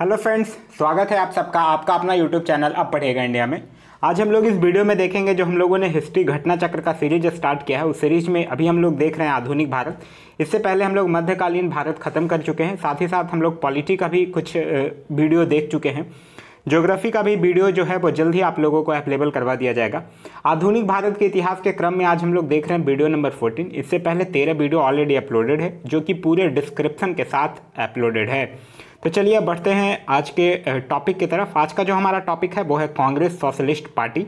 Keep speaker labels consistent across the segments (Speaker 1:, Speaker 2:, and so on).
Speaker 1: hello friends स्वागत है आप सबका आपका अपना यूट्यूब चैनल अब पढ़ेगा इंडिया में आज हम लोग इस वीडियो में देखेंगे जो हम लोगों ने हिस्ट्री घटना चक्र का सीरीज स्टार्ट किया है उस सीरीज में अभी हम लोग देख रहे हैं आधुनिक भारत इससे पहले हम लोग मध्यकालीन भारत खत्म कर चुके हैं साथ ही साथ हम लोग पॉलिटी का भी कुछ वीडियो देख चुके हैं ज्योग्राफी का भी वीडियो जो है वो जल्द ही आप लोगों को अवेलेबल करवा दिया जाएगा आधुनिक भारत के इतिहास के क्रम में आज हम लोग देख रहे हैं वीडियो नंबर 14 इससे पहले तेरह वीडियो ऑलरेडी अपलोडेड है जो कि पूरे डिस्क्रिप्शन के साथ अपलोडेड है तो चलिए बढ़ते हैं आज के टॉपिक की तरफ आज का जो हमारा टॉपिक है वो है कांग्रेस सोशलिस्ट पार्टी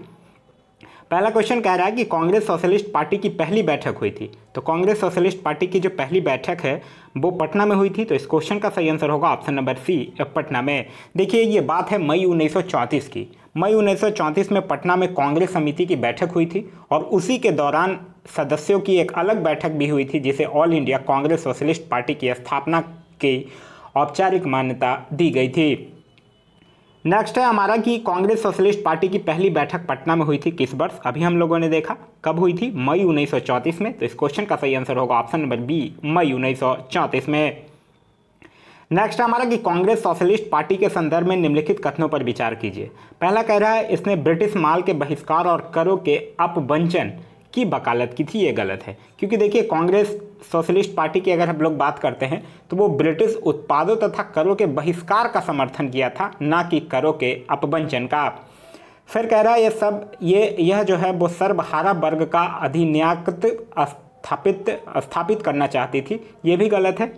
Speaker 1: पहला क्वेश्चन कह रहा है कि कांग्रेस सोशलिस्ट पार्टी की पहली बैठक हुई थी तो कांग्रेस सोशलिस्ट पार्टी की जो पहली बैठक है वो पटना में हुई थी तो इस क्वेश्चन का सही आंसर होगा ऑप्शन नंबर सी पटना में देखिए ये बात है मई उन्नीस की मई उन्नीस में पटना में कांग्रेस समिति की बैठक हुई थी और उसी के दौरान सदस्यों की एक अलग बैठक भी हुई थी जिसे all India Congress socialist party की स्थापना की औपचारिक मान्यता दी गई थी नेक्स्ट है हमारा कि कांग्रेस सोशलिस्ट पार्टी की पहली बैठक पटना में हुई थी किस वर्ष अभी हम लोगों ने देखा कब हुई थी मई 1934 में तो इस क्वेश्चन का सही आंसर होगा ऑप्शन नंबर बी मई 1934 में नेक्स्ट है हमारा कि कांग्रेस सोशलिस्ट पार्टी के संदर्भ में निम्नलिखित कथनों पर विचार कीजिए पहला कह रहा है इसने ब्रिटिश माल के बहिष्कार और करों के अपवंचन की वकालत की थी ये गलत है क्योंकि देखिए कांग्रेस सोशलिस्ट पार्टी की अगर हम लोग बात करते हैं तो वो ब्रिटिश उत्पादों तथा करों के बहिष्कार का समर्थन किया था ना कि करों के अपवंचन का फिर कह रहा है ये सब ये यह जो है वो सर्वहारा वर्ग का अधिनियाकृत स्थापित स्थापित करना चाहती थी ये भी गलत है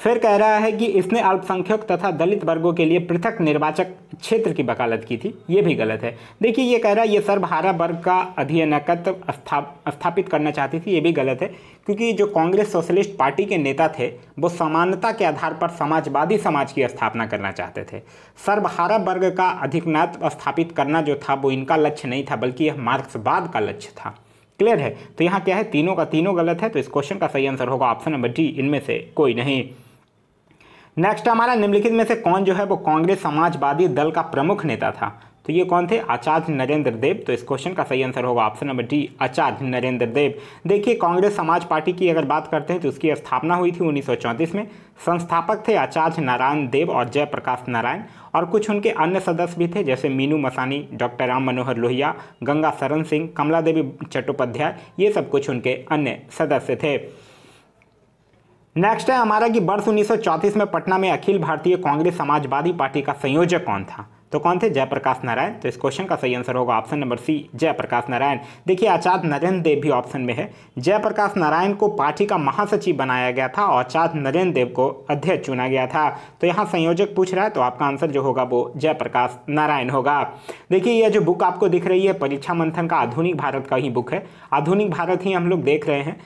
Speaker 1: फिर कह रहा है कि इसने अल्पसंख्यक तथा दलित वर्गों के लिए पृथक निर्वाचक क्षेत्र की वकालत की थी ये भी गलत है देखिए ये कह रहा है ये सर्वहारा वर्ग का अधीनकत्व स्था, स्थापित करना चाहती थी ये भी गलत है क्योंकि जो कांग्रेस सोशलिस्ट पार्टी के नेता थे वो समानता के आधार पर समाजवादी समाज की स्थापना करना चाहते थे सर्वहारा वर्ग का अधिकनात्व स्थापित करना जो था वो इनका लक्ष्य नहीं था बल्कि यह मार्क्सवाद का लक्ष्य था क्लियर है तो यहाँ क्या है तीनों का तीनों गलत है तो इस क्वेश्चन का सही आंसर होगा ऑप्शन नंबर डी इनमें से कोई नहीं नेक्स्ट हमारा निम्नलिखित में से कौन जो है वो कांग्रेस समाजवादी दल का प्रमुख नेता था तो ये कौन थे आचार्य नरेंद्र देव तो इस क्वेश्चन का सही आंसर होगा option number D Acharya Narendra Dev देखिए कांग्रेस समाज पार्टी की अगर बात करते हैं तो उसकी स्थापना हुई थी उन्नीस में संस्थापक थे आचार्य नारायण देव और जयप्रकाश नारायण और कुछ उनके अन्य सदस्य भी थे जैसे मीनू मसानी डॉक्टर राम मनोहर लोहिया गंगा शरण सिंह कमला देवी चट्टोपाध्याय ये सब कुछ उनके अन्य सदस्य थे नेक्स्ट है हमारा कि वर्ष उन्नीस में पटना में अखिल भारतीय कांग्रेस समाजवादी पार्टी का संयोजक कौन था तो कौन थे जयप्रकाश नारायण तो इस क्वेश्चन का सही आंसर होगा option number C Jayaprakash Narayan देखिए आचार्य नरेंद्र देव भी ऑप्शन में है जयप्रकाश नारायण को पार्टी का महासचिव बनाया गया था और आचार्य नरेंद्र देव को अध्यक्ष चुना गया था तो यहाँ संयोजक पूछ रहा है तो आपका आंसर जो होगा वो जयप्रकाश नारायण होगा देखिए यह जो बुक आपको दिख रही है परीक्षा मंथन का आधुनिक भारत का ही बुक है आधुनिक भारत ही हम लोग देख रहे हैं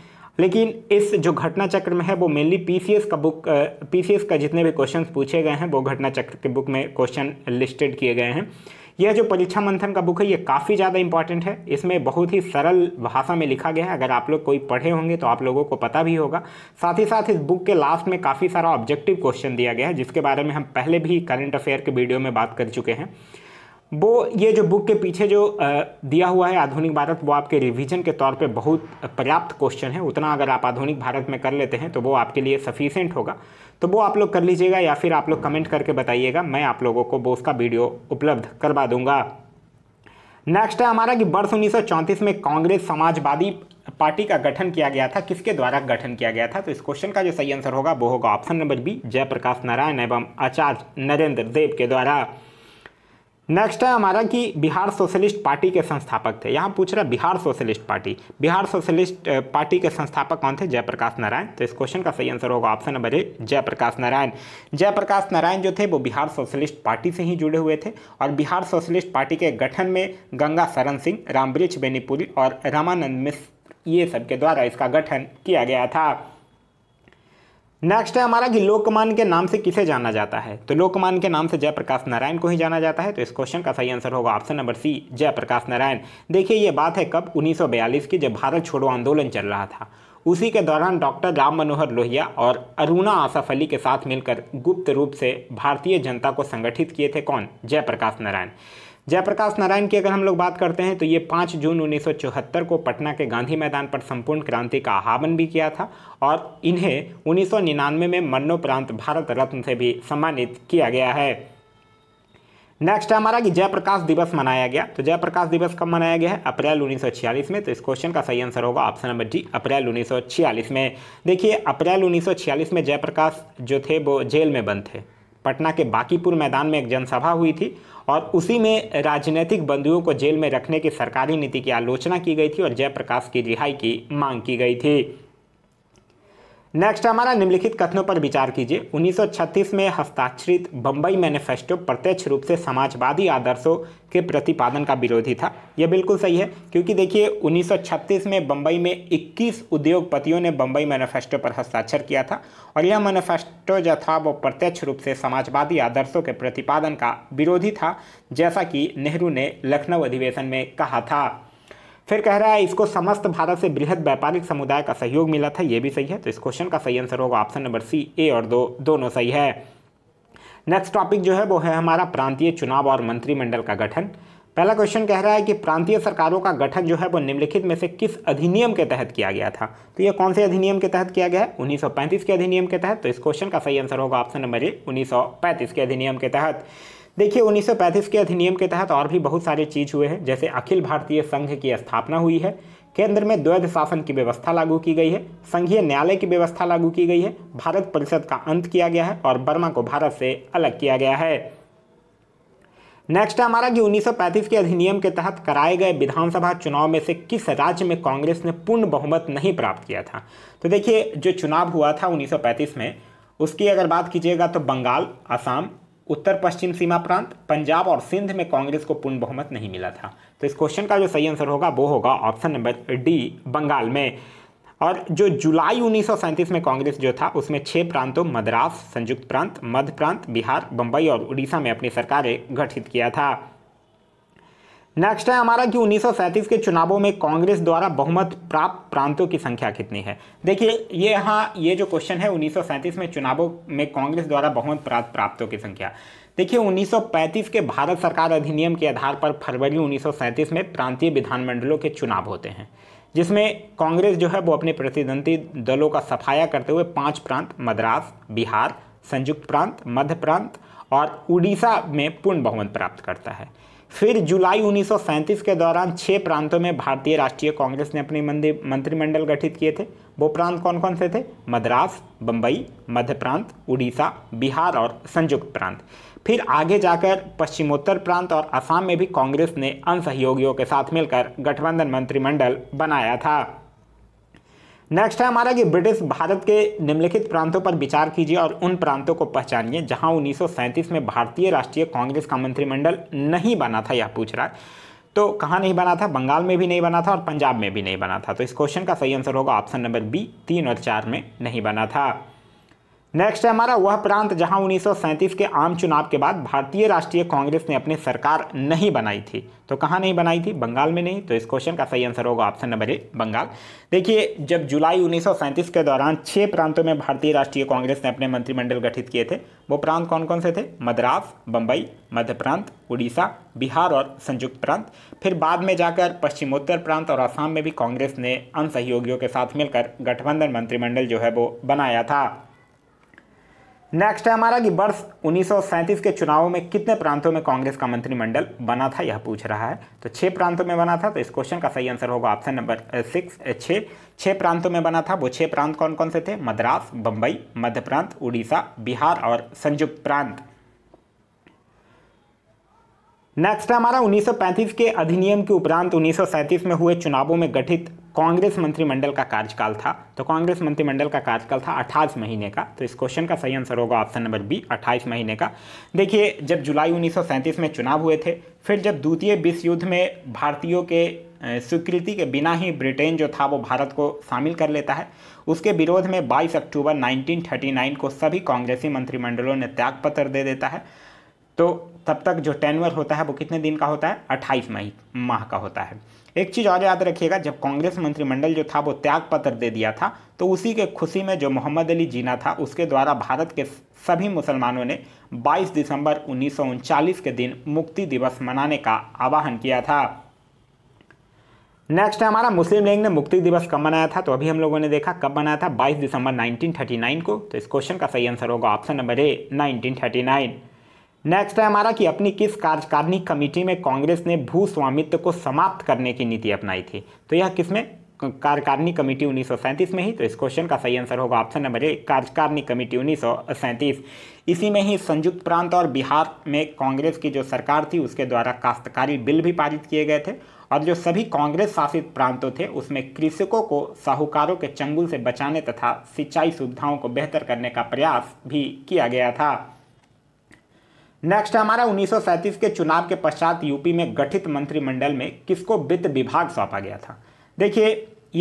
Speaker 1: लेकिन इस जो घटना चक्र में है वो मेनली पीसीएस का बुक पीसीएस का जितने भी क्वेश्चन पूछे गए हैं वो घटना चक्र के बुक में क्वेश्चन लिस्टेड किए गए हैं यह जो परीक्षा मंथन का बुक है ये काफ़ी ज़्यादा इंपॉर्टेंट है इसमें बहुत ही सरल भाषा में लिखा गया है अगर आप लोग कोई पढ़े होंगे तो आप लोगों को पता भी होगा साथ ही साथ इस बुक के लास्ट में काफ़ी सारा ऑब्जेक्टिव क्वेश्चन दिया गया है जिसके बारे में हम पहले भी करंट अफेयर के वीडियो में बात कर चुके हैं वो ये जो बुक के पीछे जो दिया हुआ है आधुनिक भारत वो आपके रिवीजन के तौर पे बहुत पर्याप्त क्वेश्चन है उतना अगर आप आधुनिक भारत में कर लेते हैं तो वो आपके लिए सफिशेंट होगा तो वो आप लोग कर लीजिएगा या फिर आप लोग कमेंट करके बताइएगा मैं आप लोगों को वो उसका वीडियो उपलब्ध करवा दूंगा नेक्स्ट है हमारा कि वर्ष उन्नीस में कांग्रेस समाजवादी पार्टी का गठन किया गया था किसके द्वारा गठन किया गया था तो इस क्वेश्चन का जो सही आंसर होगा वो होगा option number B Jayaprakash Narayan एवं आचार्य नरेंद्र देव के द्वारा नेक्स्ट है हमारा कि बिहार सोशलिस्ट पार्टी के संस्थापक थे यहाँ पूछ रहा है Bihar socialist party Bihar socialist party के संस्थापक कौन थे जयप्रकाश नारायण तो इस क्वेश्चन का सही आंसर होगा option number A Jayaprakash Narayan Jayaprakash Narayan जो थे वो बिहार सोशलिस्ट पार्टी से ही जुड़े हुए थे और बिहार सोशलिस्ट पार्टी के गठन में गंगा शरण सिंह रामबृज बेनीपुरी और रामानंद मिश्र ये सबके द्वारा इसका गठन किया गया था नेक्स्ट है हमारा कि लोकमान के नाम से किसे जाना जाता है तो लोकमान के नाम से जयप्रकाश नारायण को ही जाना जाता है तो इस क्वेश्चन का सही आंसर होगा option number C Jayaprakash Narayan देखिए ये बात है कब 1942 की जब भारत छोड़ो आंदोलन चल रहा था उसी के दौरान डॉक्टर राम मनोहर लोहिया और अरुणा आसाफ अली के साथ मिलकर गुप्त रूप से भारतीय जनता को संगठित किए थे कौन जयप्रकाश नारायण जयप्रकाश नारायण की अगर हम लोग बात करते हैं तो ये 5 जून 1974 को पटना के गांधी मैदान पर संपूर्ण क्रांति का आह्वान भी किया था और इन्हें उन्नीस में मरणोपरांत भारत रत्न से भी सम्मानित किया गया है नेक्स्ट है हमारा कि जयप्रकाश दिवस मनाया गया तो जयप्रकाश दिवस कब मनाया गया है अप्रैल 1946 में तो इस क्वेश्चन का सही आंसर होगा ऑप्शन नंबर डी अप्रैल 1946 में देखिए अप्रैल 1946 में जयप्रकाश जो थे वो जेल में बंद थे पटना के बाकीपुर मैदान में एक जनसभा हुई थी और उसी में राजनीतिक बंदियों को जेल में रखने की सरकारी नीति की आलोचना की गई थी और जयप्रकाश की रिहाई की मांग की गई थी नेक्स्ट हमारा निम्नलिखित कथनों पर विचार कीजिए 1936 में हस्ताक्षरित बम्बई मैनिफेस्टो प्रत्यक्ष रूप से समाजवादी आदर्शों के प्रतिपादन का विरोधी था यह बिल्कुल सही है क्योंकि देखिए 1936 में बम्बई में 21 उद्योगपतियों ने बम्बई मैनिफेस्टो पर हस्ताक्षर किया था और यह मैनिफेस्टो जो था वो प्रत्यक्ष रूप से समाजवादी आदर्शों के प्रतिपादन का विरोधी था जैसा कि नेहरू ने लखनऊ अधिवेशन में कहा था फिर कह रहा है इसको समस्त भारत से बृहद व्यापारिक समुदाय का सहयोग मिला था ये भी सही है तो इस क्वेश्चन का सही आंसर होगा ऑप्शन नंबर सी ए और दो दोनों सही है नेक्स्ट टॉपिक जो है वो है हमारा प्रांतीय चुनाव और मंत्रिमंडल का गठन पहला क्वेश्चन कह रहा है कि प्रांतीय सरकारों का गठन जो है वो निम्नलिखित में से किस अधिनियम के तहत किया गया था तो ये कौन से अधिनियम के तहत किया गया है उन्नीस के अधिनियम के तहत तो इस क्वेश्चन का सही आंसर होगा ऑप्शन नंबर ए उन्नीस के अधिनियम के तहत देखिए 1935 के अधिनियम के तहत और भी बहुत सारे चीज हुए हैं जैसे अखिल भारतीय संघ की स्थापना हुई है केंद्र में द्वैध शासन की व्यवस्था लागू की गई है संघीय न्यायालय की व्यवस्था लागू की गई है भारत परिषद का अंत किया गया है और बर्मा को भारत से अलग किया गया है नेक्स्ट है हमारा कि 1935 के अधिनियम के तहत कराए गए विधानसभा चुनाव में से किस राज्य में कांग्रेस ने पूर्ण बहुमत नहीं प्राप्त किया था तो देखिए जो चुनाव हुआ था 1935 में उसकी अगर बात कीजिएगा तो बंगाल असम उत्तर पश्चिम सीमा प्रांत पंजाब और सिंध में कांग्रेस को पूर्ण बहुमत नहीं मिला था तो इस क्वेश्चन का जो सही आंसर होगा वो होगा ऑप्शन नंबर डी बंगाल में और जो जुलाई उन्नीस में कांग्रेस जो था उसमें छह प्रांतों मद्रास संयुक्त प्रांत मध्य प्रांत बिहार बम्बई और उड़ीसा में अपनी सरकारें गठित किया था नेक्स्ट है हमारा कि उन्नीस के चुनावों में कांग्रेस द्वारा बहुमत प्राप्त प्रांतों की संख्या कितनी है देखिए ये हाँ ये जो क्वेश्चन है उन्नीस में चुनावों में कांग्रेस द्वारा बहुमत प्राप्त प्राप्तों की संख्या देखिए 1935 के भारत सरकार अधिनियम के आधार पर फरवरी 1937 में प्रांतीय विधानमंडलों के चुनाव होते हैं जिसमें कांग्रेस जो है वो अपने प्रतिद्वंदी दलों का सफाया करते हुए पाँच प्रांत मद्रास बिहार संयुक्त प्रांत मध्य प्रांत और उड़ीसा में पूर्ण बहुमत प्राप्त करता है फिर जुलाई उन्नीस के दौरान छः प्रांतों में भारतीय राष्ट्रीय कांग्रेस ने अपने मंत्रिमंडल गठित किए थे वो प्रांत कौन कौन से थे मद्रास बम्बई मध्य प्रांत उड़ीसा बिहार और संयुक्त प्रांत फिर आगे जाकर पश्चिमोत्तर प्रांत और असम में भी कांग्रेस ने अन सहयोगियों के साथ मिलकर गठबंधन मंत्रिमंडल बनाया था नेक्स्ट है हमारा कि ब्रिटिश भारत के निम्नलिखित प्रांतों पर विचार कीजिए और उन प्रांतों को पहचानिए जहां उन्नीस में भारतीय राष्ट्रीय कांग्रेस का मंत्रिमंडल नहीं बना था यह पूछ रहा है तो कहाँ नहीं बना था बंगाल में भी नहीं बना था और पंजाब में भी नहीं बना था तो इस क्वेश्चन का सही आंसर होगा ऑप्शन नंबर बी तीन और चार में नहीं बना था नेक्स्ट है हमारा वह प्रांत जहां 1937 के आम चुनाव के बाद भारतीय राष्ट्रीय कांग्रेस ने अपनी सरकार नहीं बनाई थी तो कहाँ नहीं बनाई थी बंगाल में नहीं तो इस क्वेश्चन का सही आंसर होगा ऑप्शन नंबर ए बंगाल देखिए जब जुलाई उन्नीस के दौरान छः प्रांतों में भारतीय राष्ट्रीय कांग्रेस ने अपने मंत्रिमंडल गठित किए थे वो प्रांत कौन कौन से थे मद्रास बम्बई मध्य प्रांत उड़ीसा बिहार और संयुक्त प्रांत फिर बाद में जाकर पश्चिमोत्तर प्रांत और आसाम में भी कांग्रेस ने अन सहयोगियों के साथ मिलकर गठबंधन मंत्रिमंडल जो है वो बनाया था नेक्स्ट है हमारा कि वर्ष उन्नीस के चुनावों में कितने प्रांतों में कांग्रेस का मंत्रिमंडल बना था यह पूछ रहा है तो छः प्रांतों में बना था तो इस क्वेश्चन का सही आंसर होगा ऑप्शन नंबर सिक्स छः छः प्रांतों में बना था वो छः प्रांत कौन कौन से थे मद्रास बम्बई मध्य प्रांत उड़ीसा बिहार और संयुक्त प्रांत नेक्स्ट है हमारा 1935 के अधिनियम के उपरांत 1937 में हुए चुनावों में गठित कांग्रेस मंत्रिमंडल का कार्यकाल था तो कांग्रेस मंत्रिमंडल का कार्यकाल था 28 महीने का तो इस क्वेश्चन का सही आंसर होगा ऑप्शन नंबर बी 28 महीने का देखिए जब जुलाई 1937 में चुनाव हुए थे फिर जब द्वितीय विश्व युद्ध में भारतीयों के स्वीकृति के बिना ही ब्रिटेन जो था वो भारत को शामिल कर लेता है उसके विरोध में बाईस अक्टूबर नाइनटीन को सभी कांग्रेसी मंत्रिमंडलों ने त्यागपत्र दे देता है तो तब तक जो टेनवर होता है वो कितने दिन का होता है अट्ठाईस मई माह का होता है एक चीज़ और याद रखिएगा जब कांग्रेस मंत्रिमंडल जो था वो त्याग पत्र दे दिया था तो उसी के खुशी में जो मोहम्मद अली जीना था उसके द्वारा भारत के सभी मुसलमानों ने 22 दिसंबर उन्नीस के दिन मुक्ति दिवस मनाने का आह्वान किया था नेक्स्ट है हमारा मुस्लिम लीग ने मुक्ति दिवस कब मनाया था तो अभी हम लोगों ने देखा कब मनाया था 22 दिसंबर 1939 को तो इस क्वेश्चन का सही आंसर होगा ऑप्शन नंबर ए 1939 नेक्स्ट है हमारा कि अपनी किस कार्यकारिणी कमेटी में कांग्रेस ने भू स्वामित्व को समाप्त करने की नीति अपनाई थी तो यह किसमें कार्यकारिणी कमेटी उन्नीस में ही तो इस क्वेश्चन का सही आंसर होगा ऑप्शन नंबर ए कार्यकारिणी कमेटी उन्नीस इसी में ही संयुक्त प्रांत और बिहार में कांग्रेस की जो सरकार थी उसके द्वारा काश्तकारी बिल भी पारित किए गए थे और जो सभी कांग्रेस शासित प्रांतों थे उसमें कृषकों को साहूकारों के चंगुल से बचाने तथा सिंचाई सुविधाओं को बेहतर करने का प्रयास भी किया गया था नेक्स्ट हमारा उन्नीस के चुनाव के पश्चात यूपी में गठित मंत्रिमंडल में किसको वित्त विभाग सौंपा गया था देखिए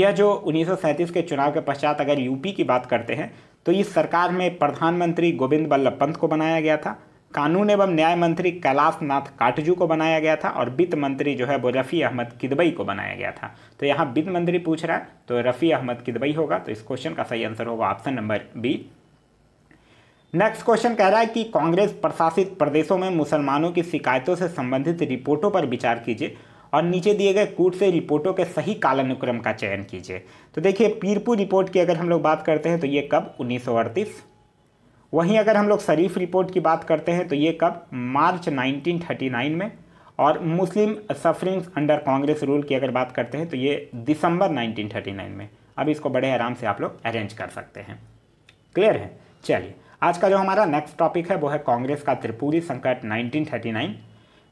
Speaker 1: यह जो उन्नीस के चुनाव के पश्चात अगर यूपी की बात करते हैं तो इस सरकार में प्रधानमंत्री गोविंद बल्लभ पंत को बनाया गया था कानून एवं न्याय मंत्री कैलाश नाथ काटजू को बनाया गया था और वित्त मंत्री जो है वो रफ़ी अहमद किदबई को बनाया गया था तो यहाँ वित्त मंत्री पूछ रहा है तो रफ़ी अहमद किदबई होगा तो इस क्वेश्चन का सही आंसर होगा option number B next question कह रहा है कि कांग्रेस प्रशासित प्रदेशों में मुसलमानों की शिकायतों से संबंधित रिपोर्टों पर विचार कीजिए और नीचे दिए गए कूट से रिपोर्टों के सही कालानुक्रम का चयन कीजिए तो देखिए पीरपुर रिपोर्ट की अगर हम लोग बात करते हैं तो ये कब उन्नीस वहीं अगर हम लोग शरीफ रिपोर्ट की बात करते हैं तो ये कब मार्च 1939 में और Muslim sufferings under Congress rule की अगर बात करते हैं तो ये दिसंबर 1939 में अब इसको बड़े आराम से आप लोग अरेंज कर सकते हैं क्लियर है चलिए आज का जो हमारा नेक्स्ट टॉपिक है वो है कांग्रेस का त्रिपुरी संकट 1939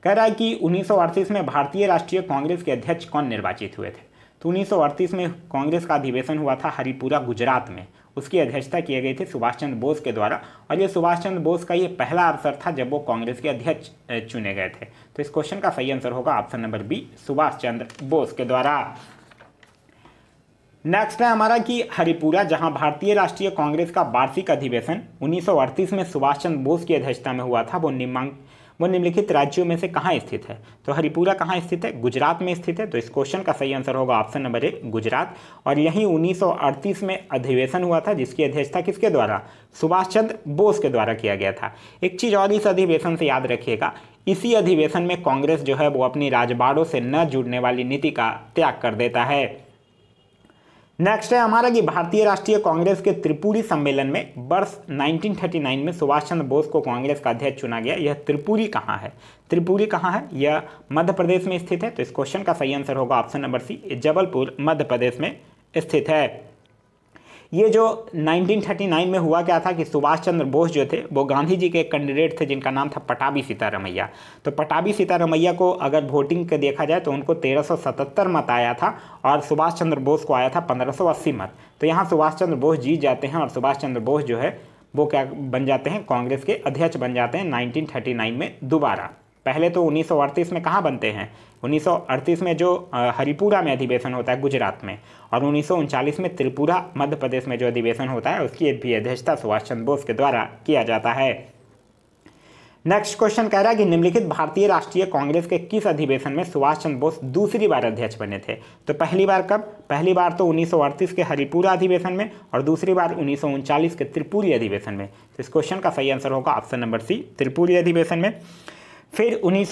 Speaker 1: कह रहा है कि उन्नीस में भारतीय राष्ट्रीय कांग्रेस के अध्यक्ष कौन निर्वाचित हुए थे तो उन्नीस में कांग्रेस का अधिवेशन हुआ था हरिपुरा गुजरात में उसकी अध्यक्षता किए गए थे सुभाष चंद्र बोस के द्वारा और ये सुभाष चंद्र बोस का ये पहला अवसर था जब वो कांग्रेस के अध्यक्ष चुने गए थे तो इस क्वेश्चन का सही आंसर होगा option number B Subhash Chandra Bose के द्वारा नेक्स्ट है हमारा कि हरिपुरा जहां भारतीय राष्ट्रीय कांग्रेस का वार्षिक अधिवेशन 1938 में सुभाष चंद्र बोस की अध्यक्षता में हुआ था वो निम्नांक वो निम्नलिखित राज्यों में से कहाँ स्थित है तो हरिपुरा कहाँ स्थित है गुजरात में स्थित है तो इस क्वेश्चन का सही आंसर होगा ऑप्शन नंबर एक गुजरात और यहीं 1938 में अधिवेशन हुआ था जिसकी अध्यक्षता किसके द्वारा सुभाष चंद्र बोस के द्वारा किया गया था एक चीज़ और इस अधिवेशन से याद रखिएगा इसी अधिवेशन में कांग्रेस जो है वो अपनी राजबाड़ों से न जुड़ने वाली नीति का त्याग कर देता है नेक्स्ट है हमारा कि भारतीय राष्ट्रीय कांग्रेस के त्रिपुरी सम्मेलन में वर्ष 1939 में सुभाष चंद्र बोस को कांग्रेस का अध्यक्ष चुना गया यह त्रिपुरी कहाँ है त्रिपुरी कहाँ है यह मध्य प्रदेश में स्थित है तो इस क्वेश्चन का सही आंसर होगा option number C Jabalpur Madhya Pradesh में स्थित है ये जो 1939 में हुआ क्या था कि सुभाष चंद्र बोस जो थे वो गांधी जी के एक कैंडिडेट थे जिनका नाम था पटाबी सीतारामैया तो पटाबी सीतारमैया को अगर वोटिंग के देखा जाए तो उनको 1377 मत आया था और सुभाष चंद्र बोस को आया था 1580 मत तो यहाँ सुभाष चंद्र बोस जीत जाते हैं और सुभाष चंद्र बोस जो है वो क्या बन जाते हैं कांग्रेस के अध्यक्ष बन जाते हैं नाइनटीन में दोबारा पहले तो उन्नीस में कहाँ बनते हैं 1938 में जो हरिपुरा में अधिवेशन होता है गुजरात में और उन्नीस में त्रिपुरा मध्य प्रदेश में जो अधिवेशन होता है उसकी भी अध्यक्षता सुभाष चंद्र बोस के द्वारा किया जाता है नेक्स्ट क्वेश्चन कह रहा है कि निम्नलिखित भारतीय राष्ट्रीय कांग्रेस के किस अधिवेशन में सुभाष चंद्र बोस दूसरी बार अध्यक्ष बने थे तो पहली बार कब पहली बार तो उन्नीस के हरिपुरा अधिवेशन में और दूसरी बार उन्नीस के त्रिपुरी अधिवेशन में तो इस क्वेश्चन का सही आंसर होगा ऑप्शन नंबर सी त्रिपुरी अधिवेशन में फिर उन्नीस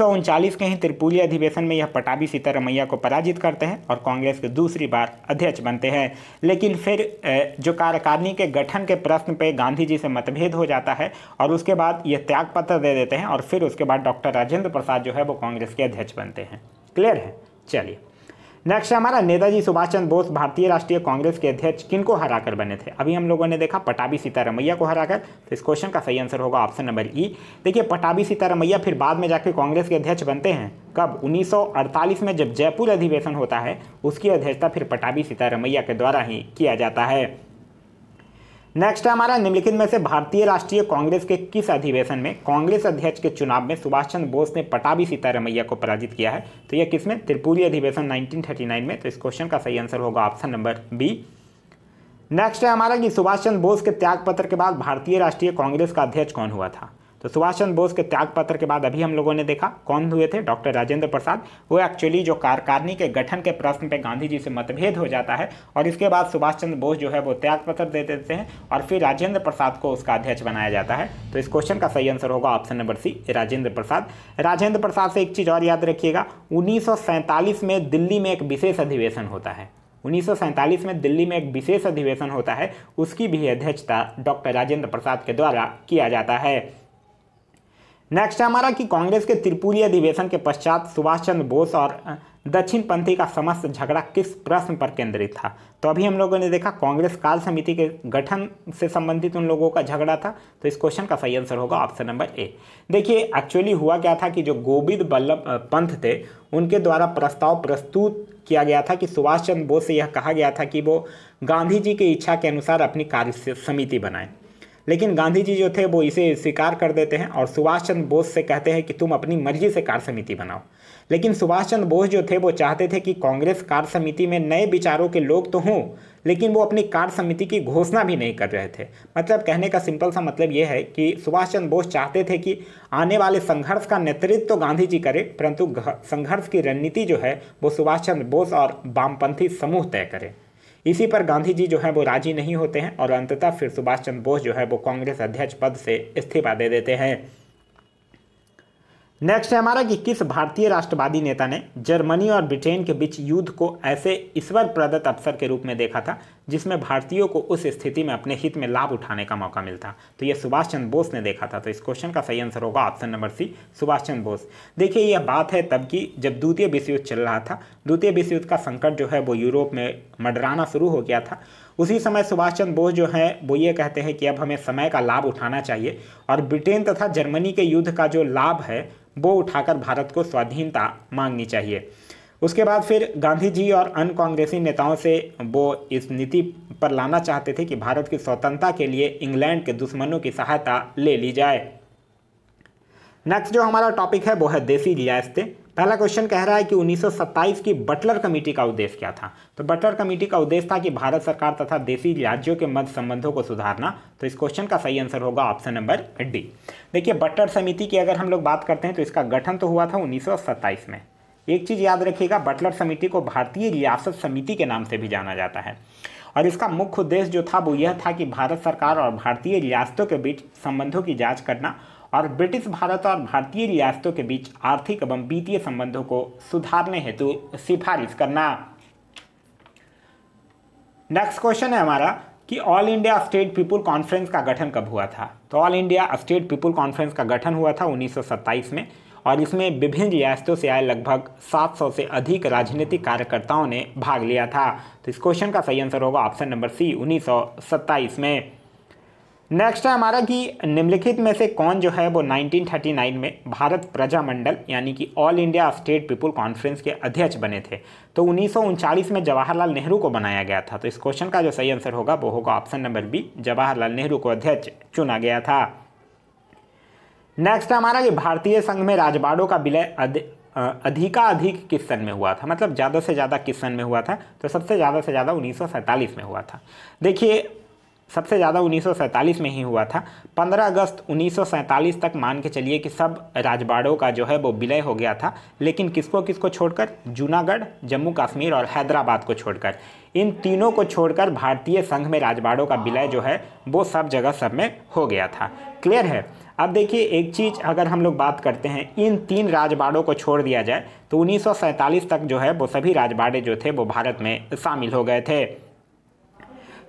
Speaker 1: के ही त्रिपुली अधिवेशन में यह पटाभी सीतारमैया को पराजित करते हैं और कांग्रेस के दूसरी बार अध्यक्ष बनते हैं लेकिन फिर जो कार्यकारिणी के गठन के प्रश्न पे गांधी जी से मतभेद हो जाता है और उसके बाद यह त्यागपत्र दे देते हैं और फिर उसके बाद डॉक्टर राजेंद्र प्रसाद जो है वो कांग्रेस के अध्यक्ष बनते हैं क्लियर है चलिए नेक्स्ट है हमारा नेताजी सुभाष चंद्र बोस भारतीय राष्ट्रीय कांग्रेस के अध्यक्ष किनको हराकर बने थे अभी हम लोगों ने देखा पटाबी सीतारमैया को हराकर तो इस क्वेश्चन का सही आंसर होगा ऑप्शन नंबर ई देखिए पटाबी सीतारमैया फिर बाद में जाकर कांग्रेस के अध्यक्ष बनते हैं कब 1948 में जब जयपुर अधिवेशन होता है उसकी अध्यक्षता फिर पटाबी सीतारमैया के द्वारा ही किया जाता है नेक्स्ट है हमारा निम्नलिखित में से भारतीय राष्ट्रीय कांग्रेस के किस अधिवेशन में कांग्रेस अध्यक्ष के चुनाव में सुभाष चंद्र बोस ने पटाबी सीतारमैया को पराजित किया है तो यह किसमें त्रिपुरी अधिवेशन 1939 में तो इस क्वेश्चन का सही आंसर होगा ऑप्शन नंबर बी नेक्स्ट है हमारा कि सुभाष चंद्र बोस के त्यागपत्र के बाद भारतीय राष्ट्रीय कांग्रेस का अध्यक्ष कौन हुआ था तो सुभाष चंद्र बोस के त्याग पत्र के बाद अभी हम लोगों ने देखा कौन हुए थे डॉक्टर राजेंद्र प्रसाद वो एक्चुअली जो कार्यकारिणी के गठन के प्रश्न पे गांधी जी से मतभेद हो जाता है और इसके बाद सुभाष चंद्र बोस जो है वो त्याग पत्र दे देते हैं और फिर राजेंद्र प्रसाद को उसका अध्यक्ष बनाया जाता है तो इस क्वेश्चन का सही आंसर होगा option number C Rajendra Prasad Rajendra Prasad से एक चीज़ और याद रखिएगा उन्नीस में दिल्ली में एक विशेष अधिवेशन होता है उन्नीस में दिल्ली में एक विशेष अधिवेशन होता है उसकी भी अध्यक्षता डॉक्टर राजेंद्र प्रसाद के द्वारा किया जाता है नेक्स्ट है हमारा कि कांग्रेस के त्रिपुरी अधिवेशन के पश्चात सुभाष चंद्र बोस और दक्षिण पंथी का समस्त झगड़ा किस प्रश्न पर केंद्रित था तो अभी हम लोगों ने देखा कांग्रेस काल समिति के गठन से संबंधित उन लोगों का झगड़ा था तो इस क्वेश्चन का सही आंसर होगा ऑप्शन नंबर ए देखिए एक्चुअली हुआ क्या था कि जो गोविंद बल्लभ पंथ थे उनके द्वारा प्रस्ताव प्रस्तुत किया गया था कि सुभाष चंद्र बोस से यह कहा गया था कि वो गांधी जी की इच्छा के अनुसार अपनी कार्य समिति बनाएं लेकिन गांधी जी जो थे वो इसे स्वीकार कर देते हैं और सुभाष चंद्र बोस से कहते हैं कि तुम अपनी मर्जी से कार्य समिति बनाओ लेकिन सुभाष चंद्र बोस जो थे वो चाहते थे कि कांग्रेस कार्य समिति में नए विचारों के लोग तो हों लेकिन वो अपनी कार्य समिति की घोषणा भी नहीं कर रहे थे मतलब कहने का सिंपल सा मतलब ये है कि सुभाष चंद्र बोस चाहते थे कि आने वाले संघर्ष का नेतृत्व तो गांधी जी करें परंतु संघर्ष की रणनीति जो है वो सुभाष चंद्र बोस और वामपंथी समूह तय करें इसी पर गांधी जी जो है वो राजी नहीं होते हैं और अंततः फिर सुभाष चंद्र बोस जो है वो कांग्रेस अध्यक्ष पद से इस्तीफा दे देते हैं नेक्स्ट है हमारा कि किस भारतीय राष्ट्रवादी नेता ने जर्मनी और ब्रिटेन के बीच युद्ध को ऐसे ईश्वर प्रदत्त अवसर के रूप में देखा था जिसमें भारतीयों को उस स्थिति में अपने हित में लाभ उठाने का मौका मिलता तो यह सुभाष चंद्र बोस ने देखा था तो इस क्वेश्चन का सही आंसर होगा option number C Subhash Chandra Bose देखिए यह बात है तब की जब द्वितीय विश्व युद्ध चल रहा था द्वितीय विश्व युद्ध का संकट जो है वो यूरोप में मडराना शुरू हो गया था उसी समय सुभाष चंद्र बोस जो है वो ये कहते हैं कि अब हमें समय का लाभ उठाना चाहिए और ब्रिटेन तथा जर्मनी के युद्ध का जो लाभ है वो उठाकर भारत को स्वाधीनता मांगनी चाहिए उसके बाद फिर गांधी जी और अन्य कांग्रेसी नेताओं से वो इस नीति पर लाना चाहते थे कि भारत की स्वतंत्रता के लिए इंग्लैंड के दुश्मनों की सहायता ले ली जाए नेक्स्ट जो हमारा टॉपिक है वो है देसी रियासतें पहला क्वेश्चन कह रहा है कि 1927 की बटलर कमेटी का उद्देश्य क्या था तो बटलर कमेटी का उद्देश्य था कि भारत सरकार तथा देसी राज्यों के मध्य संबंधों को सुधारना तो इस क्वेश्चन का सही आंसर होगा ऑप्शन नंबर डी देखिए बटलर समिति की अगर हम लोग बात करते हैं तो इसका गठन तो हुआ था 1927 में एक चीज़ याद रखिएगा बटलर समिति को भारतीय रियासत समिति के नाम से भी जाना जाता है और इसका मुख्य उद्देश्य जो था वो यह था कि भारत सरकार और भारतीय रियासतों के बीच संबंधों की जांच करना और ब्रिटिश भारत और भारतीय रियासतों के बीच आर्थिक एवं वित्तीय संबंधों को सुधारने हेतु सिफारिश करना नेक्स्ट क्वेश्चन है हमारा कि all India state people conference का गठन कब हुआ था तो all India state people conference का गठन हुआ था 1927 में और इसमें विभिन्न रियासतों से आए लगभग 700 से अधिक राजनीतिक कार्यकर्ताओं ने भाग लिया था तो इस क्वेश्चन का सही आंसर होगा ऑप्शन नंबर सी उन्नीस में नेक्स्ट है हमारा कि निम्नलिखित में से कौन जो है वो 1939 में भारत प्रजा मंडल यानी कि all India state people conference के अध्यक्ष बने थे तो उन्नीस में जवाहरलाल नेहरू को बनाया गया था तो इस क्वेश्चन का जो सही आंसर होगा वो होगा option number B Jawaharlal Nehru को अध्यक्ष चुना गया था नेक्स्ट हमारा ये भारतीय संघ में राजबाड़ों का विलय अधिकाधिक किस सन में हुआ था मतलब ज़्यादा से ज़्यादा किस सन में हुआ था तो सबसे ज़्यादा से ज़्यादा उन्नीस में हुआ था देखिए सबसे ज़्यादा उन्नीस में ही हुआ था 15 अगस्त उन्नीस तक मान के चलिए कि सब राजबाड़ों का जो है वो विलय हो गया था लेकिन किसको किसको छोड़कर जूनागढ़ जम्मू कश्मीर और हैदराबाद को छोड़कर इन तीनों को छोड़कर भारतीय संघ में राजवाड़ों का विलय जो है वो सब जगह सब में हो गया था क्लियर है अब देखिए एक चीज़ अगर हम लोग बात करते हैं इन तीन राजवाड़ों को छोड़ दिया जाए तो उन्नीस तक जो है वो सभी राजवाड़े जो थे वो भारत में शामिल हो गए थे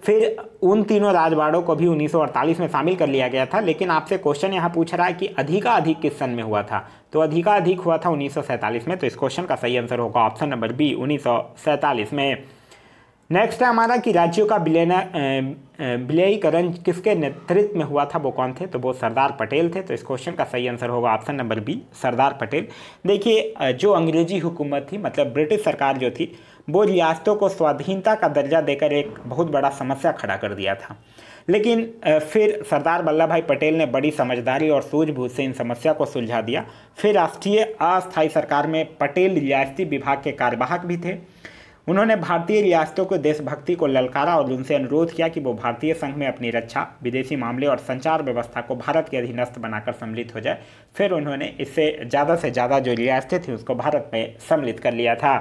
Speaker 1: फिर उन तीनों राजवाड़ों को भी 1948 में शामिल कर लिया गया था लेकिन आपसे क्वेश्चन यहाँ पूछ रहा है कि अधिकाधिक किस सन में हुआ था तो अधिकाधिक हुआ था 1947 में तो इस क्वेश्चन का सही आंसर होगा ऑप्शन नंबर बी 1947 में नेक्स्ट है हमारा कि राज्यों का विलयना विलयीकरण किसके नेतृत्व में हुआ था वो कौन थे तो वो सरदार पटेल थे तो इस क्वेश्चन का सही आंसर होगा option number B Sardar Patel देखिए जो अंग्रेजी हुकूमत थी मतलब ब्रिटिश सरकार जो थी वो रियासतों को स्वाधीनता का दर्जा देकर एक बहुत बड़ा समस्या खड़ा कर दिया था लेकिन फिर सरदार वल्लभ भाई पटेल ने बड़ी समझदारी और सूझबूझ से इन समस्या को सुलझा दिया फिर राष्ट्रीय अस्थायी सरकार में पटेल रियासती विभाग के कार्यवाहक भी थे उन्होंने भारतीय रियासतों को देशभक्ति को ललकारा और उनसे अनुरोध किया कि वो भारतीय संघ में अपनी रक्षा विदेशी मामले और संचार व्यवस्था को भारत के अधीनस्थ बनाकर सम्मिलित हो जाए फिर उन्होंने इससे ज़्यादा से ज़्यादा जो रियासतें थी उसको भारत में सम्मिलित कर लिया था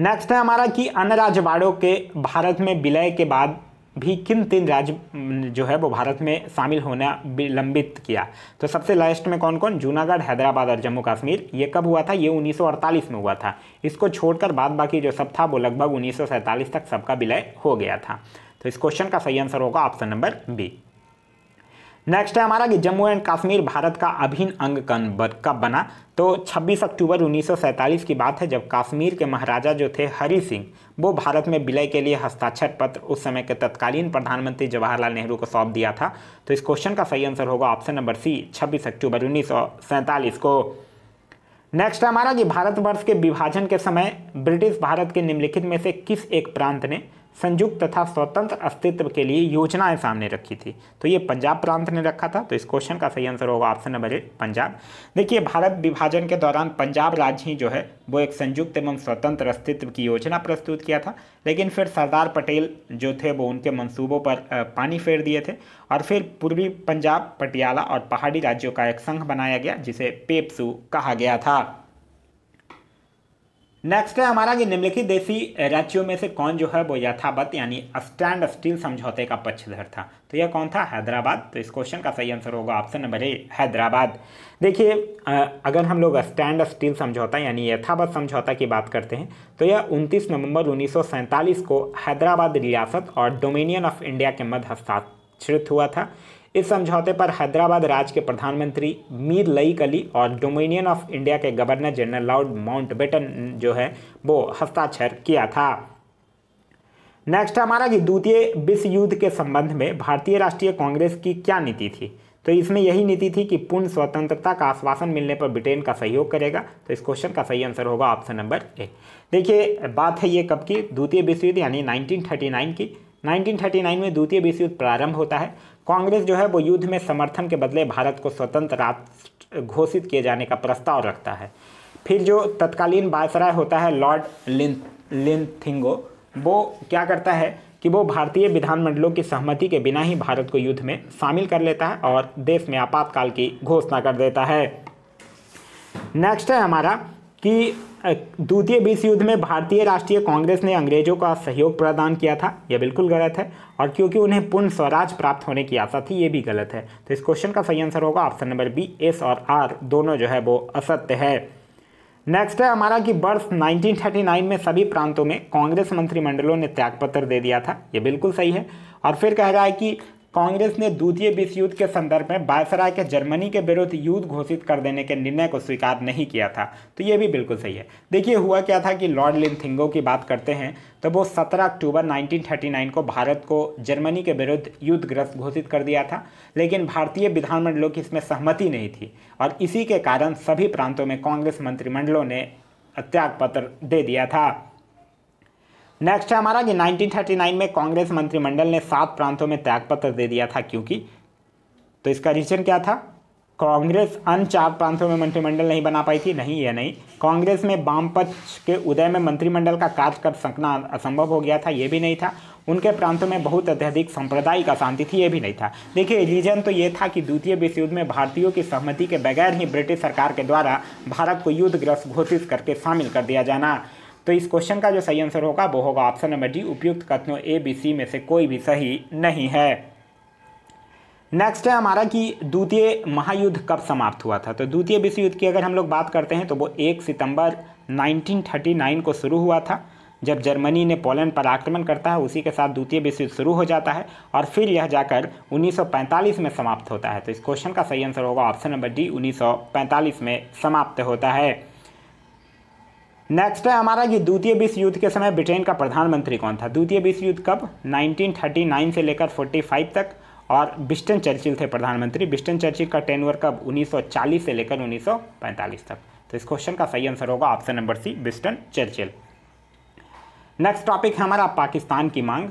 Speaker 1: नेक्स्ट है हमारा कि अन्य राज्यवाड़ों के भारत में विलय के बाद भी किन तीन राज्य जो है वो भारत में शामिल होना विलंबित किया तो सबसे लास्ट में कौन कौन जूनागढ़ हैदराबाद और जम्मू कश्मीर ये कब हुआ था ये 1948 में हुआ था इसको छोड़कर बाद बाकी जो सब था वो लगभग उन्नीस तक सबका विलय हो गया था तो इस क्वेश्चन का सही आंसर होगा ऑप्शन नंबर बी नेक्स्ट है हमारा कि जम्मू एंड कश्मीर भारत का अभिन्न अंग कब बना तो 26 अक्टूबर 1947 की बात है जब कश्मीर के महाराजा जो थे हरि सिंह वो भारत में विलय के लिए हस्ताक्षर पत्र उस समय के तत्कालीन प्रधानमंत्री जवाहरलाल नेहरू को सौंप दिया था तो इस क्वेश्चन का सही आंसर होगा ऑप्शन नंबर सी छब्बीस अक्टूबर उन्नीस को नेक्स्ट हमारा कि भारतवर्ष के विभाजन के समय ब्रिटिश भारत के निम्नलिखित में से किस एक प्रांत ने संयुक्त तथा स्वतंत्र अस्तित्व के लिए योजनाएं सामने रखी थी तो ये पंजाब प्रांत ने रखा था तो इस क्वेश्चन का सही आंसर होगा ऑप्शन नंबर एट पंजाब देखिए भारत विभाजन के दौरान पंजाब राज्य ही जो है वो एक संयुक्त एवं स्वतंत्र अस्तित्व की योजना प्रस्तुत किया था लेकिन फिर सरदार पटेल जो थे वो उनके मंसूबों पर पानी फेर दिए थे और फिर पूर्वी पंजाब पटियाला और पहाड़ी राज्यों का एक संघ बनाया गया जिसे पेप्सू कहा गया था नेक्स्ट है हमारा कि निम्नलिखित देशी राज्यों में से कौन जो है वो यथावत यानी स्टैंड स्टील समझौते का पक्षधर था तो यह कौन था हैदराबाद तो इस क्वेश्चन का सही आंसर होगा ऑप्शन नंबर ए हैदराबाद देखिए अगर हम लोग स्टैंड स्टील समझौता यानी यथावत समझौता की बात करते हैं तो यह 29 नवंबर उन्नीस को हैदराबाद रियासत और डोमिनियन ऑफ इंडिया के मध्य हस्ताक्षरित हुआ था इस समझौते पर हैदराबाद राज्य के प्रधानमंत्री मीर लईक अली और डोमिनियन ऑफ इंडिया के गवर्नर जनरल लॉर्ड माउंटबेटन जो है वो हस्ताक्षर किया था नेक्स्ट हमारा कि द्वितीय विश्व युद्ध के संबंध में भारतीय राष्ट्रीय कांग्रेस की क्या नीति थी तो इसमें यही नीति थी कि पूर्ण स्वतंत्रता का आश्वासन मिलने पर ब्रिटेन का सहयोग करेगा तो इस क्वेश्चन का सही आंसर होगा ऑप्शन नंबर ए देखिए बात है ये कब की द्वितीय विश्व युद्ध यानी 1939 की 1939 में द्वितीय विश्व युद्ध प्रारंभ होता है कांग्रेस जो है वो युद्ध में समर्थन के बदले भारत को स्वतंत्र राष्ट्र घोषित किए जाने का प्रस्ताव रखता है फिर जो तत्कालीन बायसराय होता है लॉर्ड लिन लिनथिंगो वो क्या करता है कि वो भारतीय विधानमंडलों की सहमति के बिना ही भारत को युद्ध में शामिल कर लेता है और देश में आपातकाल की घोषणा कर देता है नेक्स्ट है हमारा कि द्वितीय विश्व युद्ध में भारतीय राष्ट्रीय कांग्रेस ने अंग्रेजों का सहयोग प्रदान किया था यह बिल्कुल गलत है और क्योंकि उन्हें पूर्ण स्वराज प्राप्त होने की आशा थी ये भी गलत है तो इस क्वेश्चन का सही आंसर होगा ऑप्शन नंबर बी एस और आर दोनों जो है वो असत्य है नेक्स्ट है हमारा कि वर्ष 1939 में सभी प्रांतों में कांग्रेस मंत्रिमंडलों ने त्यागपत्र दे दिया था ये बिल्कुल सही है और फिर कह रहा है कि कांग्रेस ने द्वितीय विश्व युद्ध के संदर्भ में बायसराय के जर्मनी के विरुद्ध युद्ध घोषित कर देने के निर्णय को स्वीकार नहीं किया था तो ये भी बिल्कुल सही है देखिए हुआ क्या था कि लॉर्ड लिनथिंगो की बात करते हैं तो वो 17 अक्टूबर 1939 को भारत को जर्मनी के विरुद्ध युद्धग्रस्त घोषित कर दिया था लेकिन भारतीय विधानमंडलों की इसमें सहमति नहीं थी और इसी के कारण सभी प्रांतों में कांग्रेस मंत्रिमंडलों ने त्यागपत्र दे दिया था नेक्स्ट है हमारा कि 1939 में कांग्रेस मंत्रिमंडल ने सात प्रांतों में त्यागपत्र दे दिया था क्योंकि तो इसका रीजन क्या था कांग्रेस अन चार प्रांतों में मंत्रिमंडल नहीं बना पाई थी नहीं या नहीं कांग्रेस में वामपक्ष के उदय में मंत्रिमंडल का कार्य कर सकना असंभव हो गया था यह भी नहीं था उनके प्रांतों में बहुत अत्यधिक सांप्रदायिक अशांति थी ये भी नहीं था देखिए रीजन तो ये था कि द्वितीय विश्व युद्ध में भारतीयों की सहमति के बगैर ही ब्रिटिश सरकार के द्वारा भारत को युद्धग्रस्त घोषित करके शामिल कर दिया जाना तो इस क्वेश्चन का जो सही आंसर होगा वो होगा ऑप्शन नंबर डी उपयुक्त कथनों ए बी सी में से कोई भी सही नहीं है नेक्स्ट है हमारा कि द्वितीय महायुद्ध कब समाप्त हुआ था तो द्वितीय विश्व युद्ध की अगर हम लोग बात करते हैं तो वो एक सितंबर 1939 को शुरू हुआ था जब जर्मनी ने पोलैंड पर आक्रमण करता है उसी के साथ द्वितीय विश्व युद्ध शुरू हो जाता है और फिर यह जाकर 1945 में समाप्त होता है तो इस क्वेश्चन का सही आंसर होगा ऑप्शन नंबर डी 1945 में समाप्त होता है नेक्स्ट है हमारा ये द्वितीय विश्व युद्ध के समय ब्रिटेन का प्रधानमंत्री कौन था द्वितीय विश्व युद्ध कब 1939 से लेकर 45 तक और बिस्टन चर्चिल थे प्रधानमंत्री बिस्टन चर्चिल का टेनवर कब 1940 से लेकर 1945 तक तो इस क्वेश्चन का सही आंसर होगा option number C Winston Churchill next topic है हमारा पाकिस्तान की मांग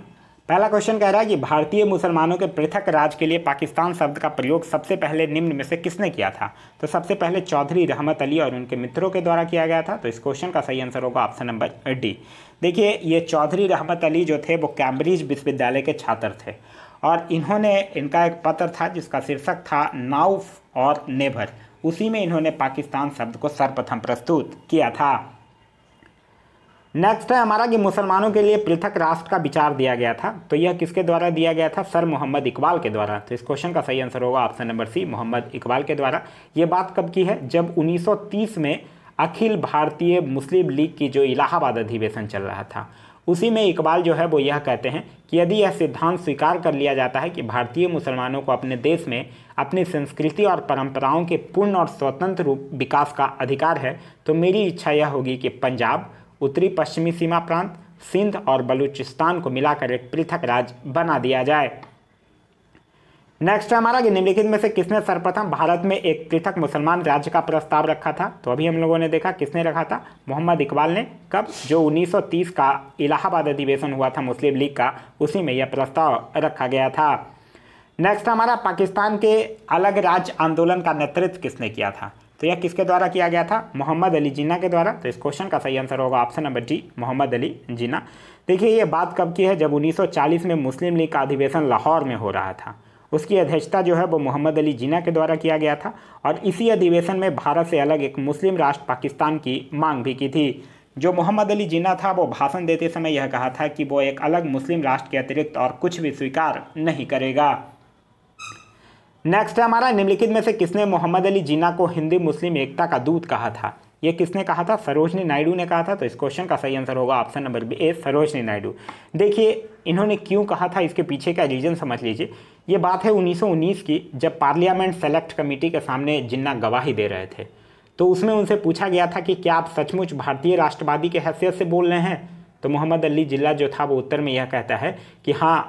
Speaker 1: पहला क्वेश्चन कह रहा है कि भारतीय मुसलमानों के पृथक राज के लिए पाकिस्तान शब्द का प्रयोग सबसे पहले निम्न में से किसने किया था तो सबसे पहले चौधरी रहमत अली और उनके मित्रों के द्वारा किया गया था तो इस क्वेश्चन का सही आंसर होगा ऑप्शन नंबर डी देखिए ये चौधरी रहमत अली जो थे वो कैम्ब्रिज विश्वविद्यालय के छात्र थे और इन्होंने इनका एक पत्र था जिसका शीर्षक था नाउफ और नेभर उसी में इन्होंने पाकिस्तान शब्द को सर्वप्रथम प्रस्तुत किया था नेक्स्ट है हमारा कि मुसलमानों के लिए पृथक राष्ट्र का विचार दिया गया था तो यह किसके द्वारा दिया गया था सर मोहम्मद इकबाल के द्वारा तो इस क्वेश्चन का सही आंसर होगा option number C Mohammad Iqbal के द्वारा ये बात कब की है जब 1930 में अखिल भारतीय मुस्लिम लीग की जो इलाहाबाद अधिवेशन चल रहा था उसी में इकबाल जो है वो यह कहते हैं कि यदि यह सिद्धांत स्वीकार कर लिया जाता है कि भारतीय मुसलमानों को अपने देश में अपनी संस्कृति और परंपराओं के पूर्ण और स्वतंत्र रूप विकास का अधिकार है तो मेरी इच्छा यह होगी कि पंजाब उत्तरी पश्चिमी सीमा प्रांत सिंध और बलूचिस्तान को मिलाकर एक पृथक राज्य बना दिया जाए नेक्स्ट है हमारा कि निम्नलिखित में से किसने सर्वप्रथम भारत में एक पृथक मुसलमान राज्य का प्रस्ताव रखा था तो अभी हम लोगों ने देखा किसने रखा था मोहम्मद इकबाल ने कब जो 1930 का इलाहाबाद अधिवेशन हुआ था मुस्लिम लीग का उसी में यह प्रस्ताव रखा गया था नेक्स्ट हमारा पाकिस्तान के अलग राज्य आंदोलन का नेतृत्व किसने किया था तो यह किसके द्वारा किया गया था मोहम्मद अली जिन्ना के द्वारा तो इस क्वेश्चन का सही आंसर होगा option number D Mohammad Ali Jinnah देखिए ये बात कब की है जब 1940 में मुस्लिम लीग का अधिवेशन लाहौर में हो रहा था उसकी अध्यक्षता जो है वो मोहम्मद अली जिना के द्वारा किया गया था और इसी अधिवेशन में भारत से अलग एक मुस्लिम राष्ट्र पाकिस्तान की मांग भी की थी जो मोहम्मद अली जिना था वो भाषण देते समय यह कहा था कि वो एक अलग मुस्लिम राष्ट्र के अतिरिक्त और कुछ भी स्वीकार नहीं करेगा नेक्स्ट है हमारा निम्नलिखित में से किसने मोहम्मद अली जीना को हिंदी मुस्लिम एकता का दूत कहा था ये किसने कहा था सरोजनी नायडू ने कहा था तो इस क्वेश्चन का सही आंसर होगा option number B A Sarojini Naidu देखिए इन्होंने क्यों कहा था इसके पीछे का रीजन समझ लीजिए ये बात है 1919 की जब पार्लियामेंट सेलेक्ट कमेटी के सामने जिन्ना गवाही दे रहे थे तो उसमें उनसे पूछा गया था कि क्या आप सचमुच भारतीय राष्ट्रवादी के हैसियत से बोल रहे हैं तो मोहम्मद अली जिला जो था वो उत्तर में यह कहता है कि हाँ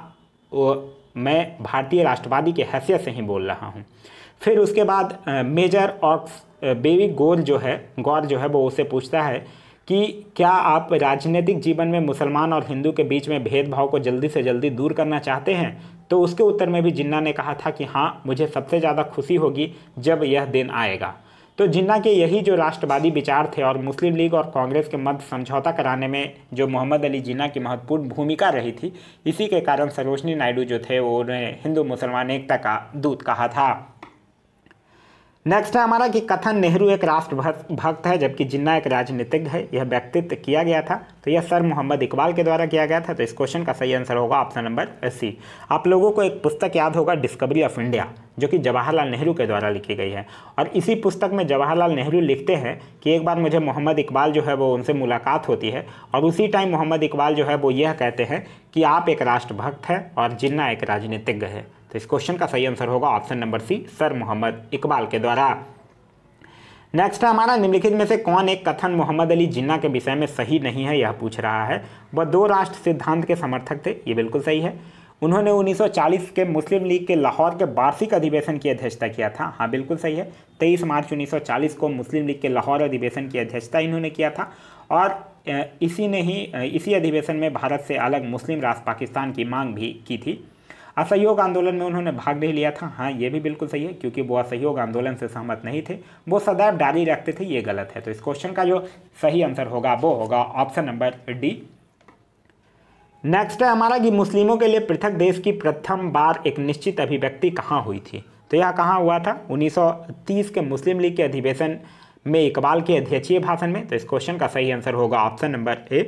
Speaker 1: मैं भारतीय राष्ट्रवादी के हैसियत से ही बोल रहा हूँ फिर उसके बाद मेजर ऑक्स बेबी गोर जो है गौर जो है वो उसे पूछता है कि क्या आप राजनीतिक जीवन में मुसलमान और हिंदू के बीच में भेदभाव को जल्दी से जल्दी दूर करना चाहते हैं तो उसके उत्तर में भी जिन्ना ने कहा था कि हाँ मुझे सबसे ज़्यादा खुशी होगी जब यह दिन आएगा तो जिन्ना के यही जो राष्ट्रवादी विचार थे और मुस्लिम लीग और कांग्रेस के मध्य समझौता कराने में जो मोहम्मद अली जिन्ना की महत्वपूर्ण भूमिका रही थी इसी के कारण सरोजनी नायडू जो थे वो उन्हें हिंदू मुसलमान एकता का दूत कहा था नेक्स्ट है हमारा कि कथन नेहरू एक राष्ट्र भक्त है जबकि जिन्ना एक राजनीतिज्ञ है यह व्यक्तित्व किया गया था तो यह सर मोहम्मद इकबाल के द्वारा किया गया था तो इस क्वेश्चन का सही आंसर होगा ऑप्शन नंबर सी आप लोगों को एक पुस्तक याद होगा डिस्कवरी ऑफ इंडिया जो कि जवाहरलाल नेहरू के द्वारा लिखी गई है और इसी पुस्तक में जवाहरलाल नेहरू लिखते हैं कि एक बार मुझे मोहम्मद इकबाल जो है वो उनसे मुलाकात होती है और उसी टाइम मोहम्मद इकबाल जो है वो यह कहते हैं कि आप एक राष्ट्रभक्त हैं और जिन्ना एक राजनीतिज्ञ है तो इस क्वेश्चन का सही आंसर होगा option number C sir Mohammad Iqbal के द्वारा नेक्स्ट है हमारा निम्नलिखित में से कौन एक कथन मोहम्मद अली जिन्ना के विषय में सही नहीं है यह पूछ रहा है वह दो राष्ट्र सिद्धांत के समर्थक थे ये बिल्कुल सही है उन्होंने 1940 के मुस्लिम लीग के लाहौर के वार्षिक अधिवेशन की अध्यक्षता किया था हाँ बिल्कुल सही है 23 मार्च 1940 को मुस्लिम लीग के लाहौर अधिवेशन की अध्यक्षता इन्होंने किया था और इसी ने ही इसी अधिवेशन में भारत से अलग मुस्लिम राष्ट्र पाकिस्तान की मांग भी की थी असहयोग आंदोलन में उन्होंने भाग नहीं लिया था हाँ ये भी बिल्कुल सही है क्योंकि वो असहयोग आंदोलन से सहमत नहीं थे वो सदैव डाली रखते थे ये गलत है तो इस क्वेश्चन का जो सही आंसर होगा वो होगा ऑप्शन नंबर डी नेक्स्ट है हमारा कि मुस्लिमों के लिए पृथक देश की प्रथम बार एक निश्चित अभिव्यक्ति कहाँ हुई थी तो यह कहाँ हुआ था 1930 के मुस्लिम लीग के अधिवेशन में इकबाल के अध्यक्षीय भाषण में तो इस क्वेश्चन का सही आंसर होगा ऑप्शन नंबर ए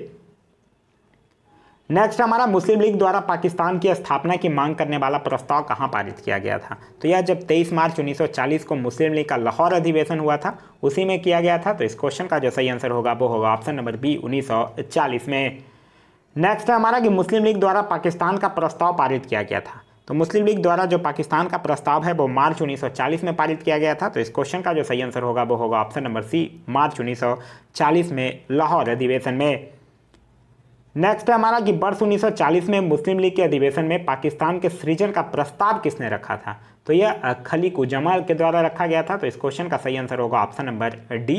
Speaker 1: नेक्स्ट हमारा मुस्लिम लीग द्वारा पाकिस्तान की स्थापना की मांग करने वाला प्रस्ताव कहाँ पारित किया गया था तो यह जब 23 मार्च 1940 को मुस्लिम लीग का लाहौर अधिवेशन हुआ था उसी में किया गया था तो इस क्वेश्चन का जो सही आंसर होगा वो होगा ऑप्शन नंबर बी 1940 में नेक्स्ट है हमारा कि मुस्लिम लीग द्वारा पाकिस्तान का प्रस्ताव पारित किया गया था तो मुस्लिम लीग द्वारा जो पाकिस्तान का प्रस्ताव है वो मार्च उन्नीस में पारित किया गया था तो इस क्वेश्चन का जो सही आंसर होगा वो होगा ऑप्शन नंबर सी मार्च उन्नीस में लाहौर अधिवेशन में नेक्स्ट है हमारा कि वर्ष 1940 में मुस्लिम लीग के अधिवेशन में पाकिस्तान के सृजन का प्रस्ताव किसने रखा था तो यह खलीकु जमाल के द्वारा रखा गया था तो इस क्वेश्चन का सही आंसर होगा ऑप्शन नंबर डी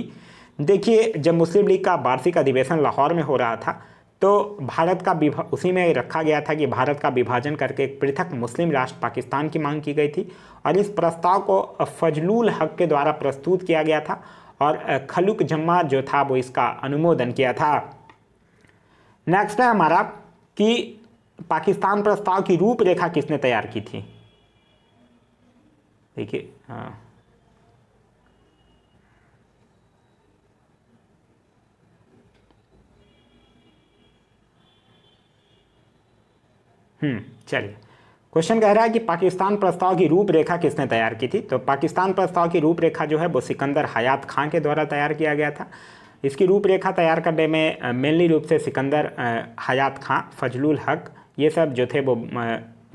Speaker 1: देखिए जब मुस्लिम लीग का वार्षिक अधिवेशन लाहौर में हो रहा था तो भारत का विभा उसी में रखा गया था कि भारत का विभाजन करके एक पृथक मुस्लिम राष्ट्र पाकिस्तान की मांग की गई थी और इस प्रस्ताव को फजलूल हक के द्वारा प्रस्तुत किया गया था और खलुक जम्मा जो था वो इसका अनुमोदन किया था नेक्स्ट है हमारा कि पाकिस्तान प्रस्ताव की रूपरेखा किसने तैयार की थी देखिए हाँ हम्म चलिए क्वेश्चन कह रहा है कि पाकिस्तान प्रस्ताव की रूपरेखा किसने तैयार की थी तो पाकिस्तान प्रस्ताव की रूपरेखा जो है वो सिकंदर हयात खां के द्वारा तैयार किया गया था इसकी रूपरेखा तैयार करने में मेनली रूप से सिकंदर हयात खां फजलुल हक ये सब जो थे वो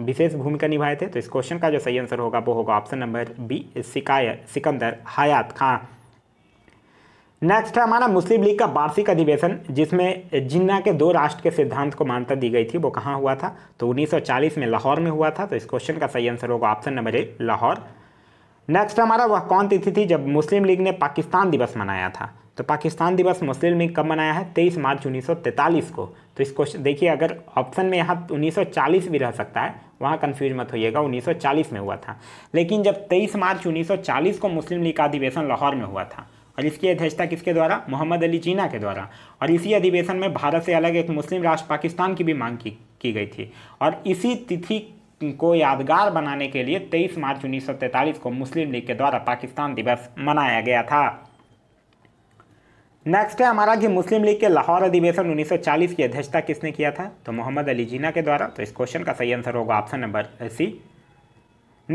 Speaker 1: विशेष भूमिका निभाए थे तो इस क्वेश्चन का जो सही आंसर होगा वो होगा ऑप्शन नंबर बी सिकाय सिकंदर हयात खां नेक्स्ट है हमारा मुस्लिम लीग का वार्षिक अधिवेशन जिसमें जिन्ना के दो राष्ट्र के सिद्धांत को मान्यता दी गई थी वो कहाँ हुआ था तो 1940 में लाहौर में हुआ था तो इस क्वेश्चन का सही आंसर होगा option number A Lahore next हमारा वह कौन तिथि थी जब मुस्लिम लीग ने पाकिस्तान दिवस मनाया था तो पाकिस्तान दिवस मुस्लिम लीग कब मनाया है 23 मार्च 1943 को तो इस क्वेश्चन देखिए अगर ऑप्शन में यहाँ 1940 भी रह सकता है वहाँ कन्फ्यूज मत होइएगा 1940 में हुआ था लेकिन जब 23 मार्च 1940 को मुस्लिम लीग का अधिवेशन लाहौर में हुआ था और इसकी अध्यक्षता किसके द्वारा मोहम्मद अली जीना के द्वारा और इसी अधिवेशन में भारत से अलग एक मुस्लिम राष्ट्र पाकिस्तान की भी मांग की, की गई थी और इसी तिथि को यादगार बनाने के लिए 23 मार्च उन्नीस को मुस्लिम लीग के द्वारा पाकिस्तान दिवस मनाया गया था नेक्स्ट है हमारा कि मुस्लिम लीग के लाहौर अधिवेशन 1940 की अध्यक्षता किसने किया था तो मोहम्मद अली जीना के द्वारा तो इस क्वेश्चन का सही आंसर होगा ऑप्शन नंबर सी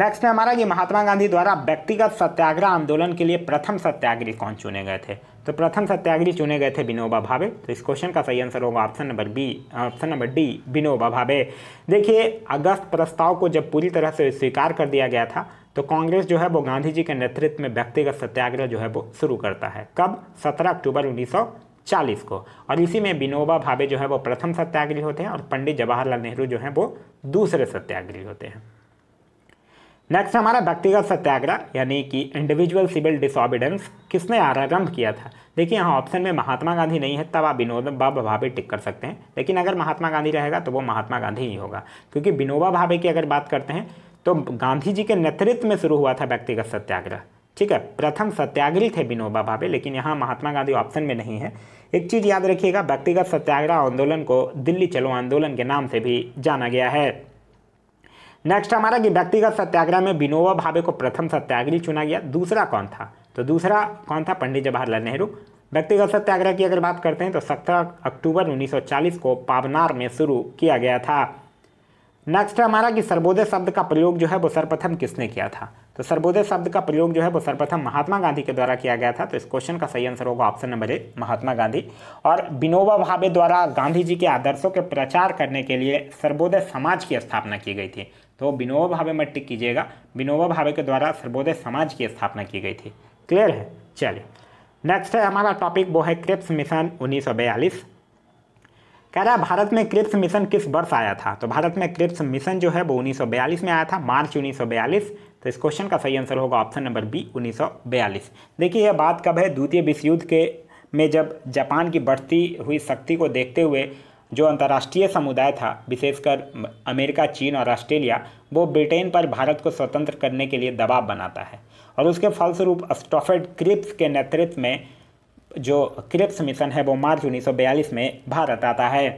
Speaker 1: नेक्स्ट है हमारा कि महात्मा गांधी द्वारा व्यक्तिगत सत्याग्रह आंदोलन के लिए प्रथम सत्याग्रह कौन चुने गए थे तो प्रथम सत्याग्रह चुने गए थे विनोबा भावे तो इस क्वेश्चन का सही आंसर होगा option number B option number D Vinoba Bhave देखिए अगस्त प्रस्ताव को जब पूरी तरह से स्वीकार कर दिया गया था तो कांग्रेस जो है वो गांधी जी के नेतृत्व में व्यक्तिगत सत्याग्रह जो है वो शुरू करता है कब 17 अक्टूबर 1940 को और इसी में विनोबा भावे जो है वो प्रथम सत्याग्रही होते हैं और पंडित जवाहरलाल नेहरू जो है वो दूसरे सत्याग्रही होते हैं नेक्स्ट हमारा व्यक्तिगत सत्याग्रह यानी कि इंडिविजुअल सिविल डिसऑबिडेंस किसने आरंभ किया था देखिए यहाँ ऑप्शन में महात्मा गांधी नहीं है तब आप विनोबा भावे टिक कर सकते हैं लेकिन अगर महात्मा गांधी रहेगा तो वो महात्मा गांधी ही होगा क्योंकि विनोबा भावे की अगर बात करते हैं तो गांधी जी के नेतृत्व में शुरू हुआ था व्यक्तिगत सत्याग्रह ठीक है प्रथम सत्याग्रही थे विनोबा भावे लेकिन यहाँ महात्मा गांधी ऑप्शन में नहीं है एक चीज़ याद रखिएगा व्यक्तिगत सत्याग्रह आंदोलन को दिल्ली चलो आंदोलन के नाम से भी जाना गया है नेक्स्ट हमारा कि व्यक्तिगत सत्याग्रह में विनोबा भावे को प्रथम सत्याग्रही चुना गया दूसरा कौन था तो दूसरा कौन था पंडित जवाहरलाल नेहरू व्यक्तिगत सत्याग्रह की अगर बात करते हैं तो सत्रह अक्टूबर 1940 को पावनार में शुरू किया गया था नेक्स्ट है हमारा कि सर्वोदय शब्द का प्रयोग जो है वो सर्वप्रथम किसने किया था तो सर्वोदय शब्द का प्रयोग जो है वो सर्वप्रथम महात्मा गांधी के द्वारा किया गया था तो इस क्वेश्चन का सही आंसर होगा option number A Mahatma Gandhi और विनोबा भावे द्वारा गांधी जी के आदर्शों के प्रचार करने के लिए सर्वोदय समाज की स्थापना की गई थी तो विनोबा भावे में टिक कीजिएगा विनोबा भावे के द्वारा सर्वोदय समाज की स्थापना की गई थी क्लियर है चलिए नेक्स्ट है हमारा टॉपिक वो है क्रिप्स मिशन उन्नीस कह रहा है भारत में क्रिप्स मिशन किस वर्ष आया था तो भारत में क्रिप्स मिशन जो है वो 1942 में आया था मार्च 1942 तो इस क्वेश्चन का सही आंसर होगा ऑप्शन नंबर बी 1942 देखिए यह बात कब है द्वितीय विश्व युद्ध के में जब जापान की बढ़ती हुई शक्ति को देखते हुए जो अंतर्राष्ट्रीय समुदाय था विशेषकर अमेरिका चीन और ऑस्ट्रेलिया वो ब्रिटेन पर भारत को स्वतंत्र करने के लिए दबाव बनाता है और उसके फलस्वरूप स्टॉफेड क्रिप्स के नेतृत्व में जो क्रिप्स मिशन है वो मार्च 1942 में भारत आता है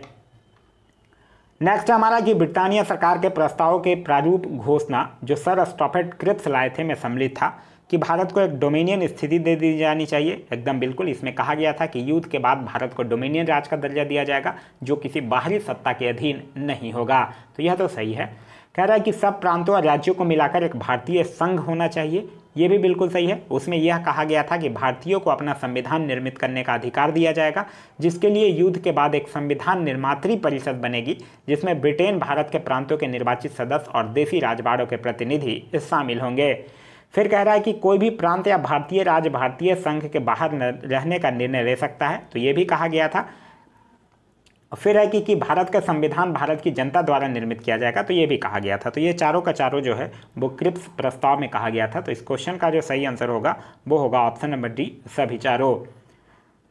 Speaker 1: नेक्स्ट हमारा कि ब्रिटानिया सरकार के प्रस्ताव के प्रारूप घोषणा जो सर स्टॉफेट क्रिप्स लाए थे में सम्मिलित था कि भारत को एक डोमिनियन स्थिति दे दी जानी चाहिए एकदम बिल्कुल इसमें कहा गया था कि युद्ध के बाद भारत को डोमिनियन राज का दर्जा दिया जाएगा जो किसी बाहरी सत्ता के अधीन नहीं होगा तो यह तो सही है कह रहा है कि सब प्रांतों और राज्यों को मिलाकर एक भारतीय संघ होना चाहिए ये भी बिल्कुल सही है उसमें यह कहा गया था कि भारतीयों को अपना संविधान निर्मित करने का अधिकार दिया जाएगा जिसके लिए युद्ध के बाद एक संविधान निर्मात्री परिषद बनेगी जिसमें ब्रिटेन भारत के प्रांतों के निर्वाचित सदस्य और देसी राजवाड़ों के प्रतिनिधि शामिल होंगे फिर कह रहा है कि कोई भी प्रांत या भारतीय राज्य भारतीय संघ के बाहर रहने का निर्णय ले सकता है तो ये भी कहा गया था फिर है कि कि भारत का संविधान भारत की जनता द्वारा निर्मित किया जाएगा तो ये भी कहा गया था तो ये चारों का चारों जो है वो क्रिप्स प्रस्ताव में कहा गया था तो इस क्वेश्चन का जो सही आंसर होगा वो होगा ऑप्शन नंबर डी सभी चारों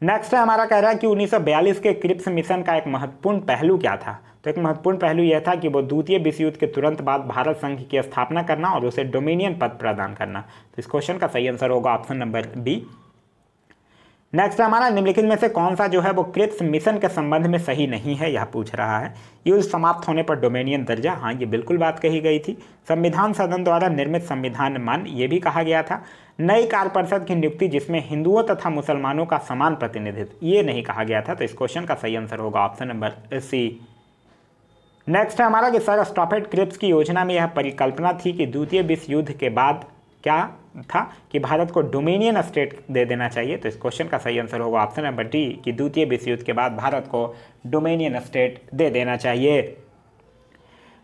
Speaker 1: नेक्स्ट है हमारा कह रहा है कि 1942 के क्रिप्स मिशन का एक महत्वपूर्ण पहलू क्या था तो एक महत्वपूर्ण पहलू यह था कि वो द्वितीय विश्व युद्ध के तुरंत बाद भारत संघ की स्थापना करना और उसे डोमिनियन पद प्रदान करना तो इस क्वेश्चन का सही आंसर होगा ऑप्शन नंबर बी नेक्स्ट हमारा निम्नलिखित में से कौन सा जो है वो क्रिप्स मिशन के संबंध में सही नहीं है यह पूछ रहा है यूज समाप्त होने पर डोमेनियन दर्जा हाँ ये बिल्कुल बात कही गई थी संविधान सदन द्वारा निर्मित संविधान मान ये भी कहा गया था नई कार्य परिषद की नियुक्ति जिसमें हिंदुओं तथा मुसलमानों का समान प्रतिनिधित्व ये नहीं कहा गया था तो इस क्वेश्चन का सही आंसर होगा ऑप्शन नंबर सी नेक्स्ट है हमारा कि सर स्टॉपेट क्रिप्स की योजना में यह परिकल्पना थी कि द्वितीय विश्व युद्ध के बाद क्या था कि भारत को डोमिनियन स्टेट दे देना चाहिए तो इस क्वेश्चन का सही आंसर होगा ऑप्शन नंबर डी कि द्वितीय विश्व युद्ध के बाद भारत को डोमिनियन स्टेट दे देना चाहिए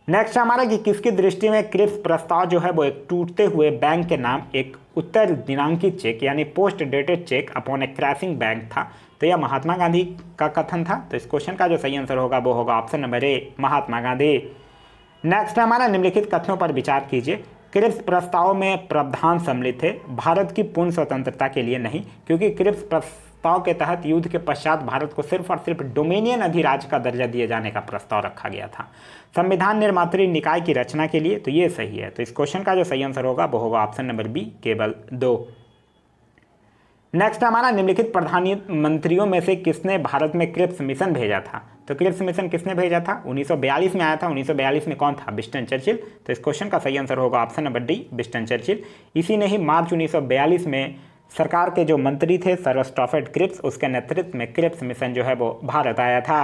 Speaker 1: नेक्स्ट हमारा कि किसकी दृष्टि में क्रिप्स प्रस्ताव जो है वो एक टूटते हुए बैंक के नाम एक उत्तर दिनांकित चेक यानी post dated cheque upon a crossing bank था तो यह महात्मा गांधी का कथन था तो इस क्वेश्चन का जो सही आंसर होगा वो होगा option number A Mahatma Gandhi next हमारा निम्नलिखित कथनों पर विचार कीजिए क्रिप्स प्रस्ताव में प्रावधान सम्मिलित थे भारत की पूर्ण स्वतंत्रता के लिए नहीं क्योंकि क्रिप्स प्रस्ताव के तहत युद्ध के पश्चात भारत को सिर्फ और सिर्फ डोमेनियन अधिराज का दर्जा दिए जाने का प्रस्ताव रखा गया था संविधान निर्मात्री निकाय की रचना के लिए तो ये सही है तो इस क्वेश्चन का जो सही आंसर होगा वो होगा ऑप्शन नंबर बी केवल दो नेक्स्ट हमारा निम्नलिखित प्रधान मंत्रियों में से किसने भारत में क्रिप्स मिशन भेजा था तो क्रिप्स मिशन किसने भेजा था 1942 में आया था 1942 में कौन था बिस्टन चर्चिल तो इस क्वेश्चन का सही आंसर होगा option number D Winston Churchill इसी ने ही मार्च 1942 में सरकार के जो मंत्री थे स्टॉफेड क्रिप्स उसके नेतृत्व में क्रिप्स मिशन जो है वो भारत आया था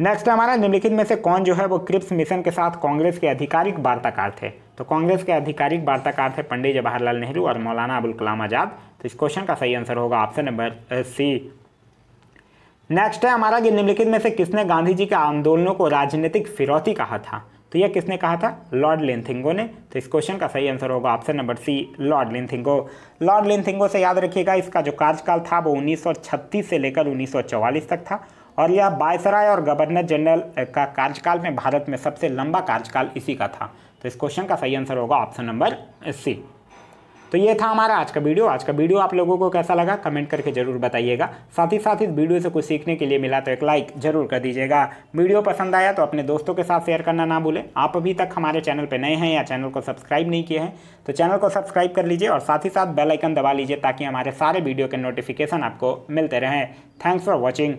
Speaker 1: नेक्स्ट हमारा निम्नलिखित में से कौन जो है वो क्रिप्स मिशन के साथ कांग्रेस के आधिकारिक वार्ताकार थे तो कांग्रेस के आधिकारिक वार्ताकार थे पंडित जवाहरलाल नेहरू और मौलाना अबुल कलाम आज़ाद तो इस क्वेश्चन का सही आंसर होगा ऑप्शन नंबर सी नेक्स्ट है हमारा कि निम्नलिखित में से किसने गांधी जी के आंदोलनों को राजनीतिक फिरौती कहा था तो यह किसने कहा था लॉर्ड लेंथिंगो ने तो इस क्वेश्चन का सही आंसर होगा option number C lord Linlithgow lord Linlithgow से याद रखिएगा इसका जो कार्यकाल था वो 1936 से लेकर 1944 तक था और यह बायसराय और गवर्नर जनरल का कार्यकाल में भारत में सबसे लंबा कार्यकाल इसी का था तो इस क्वेश्चन का सही आंसर होगा ऑप्शन नंबर सी तो ये था हमारा आज का वीडियो आज का वीडियो आप लोगों को कैसा लगा कमेंट करके जरूर बताइएगा साथ ही साथ इस वीडियो से कुछ सीखने के लिए मिला तो एक लाइक जरूर कर दीजिएगा वीडियो पसंद आया तो अपने दोस्तों के साथ शेयर करना ना भूलें आप अभी तक हमारे चैनल पर नए हैं या चैनल को सब्सक्राइब नहीं किए हैं तो चैनल को सब्सक्राइब कर लीजिए और साथ ही साथ बेलाइकन दबा लीजिए ताकि हमारे सारे वीडियो के नोटिफिकेशन आपको मिलते रहें थैंक्स फॉर वॉचिंग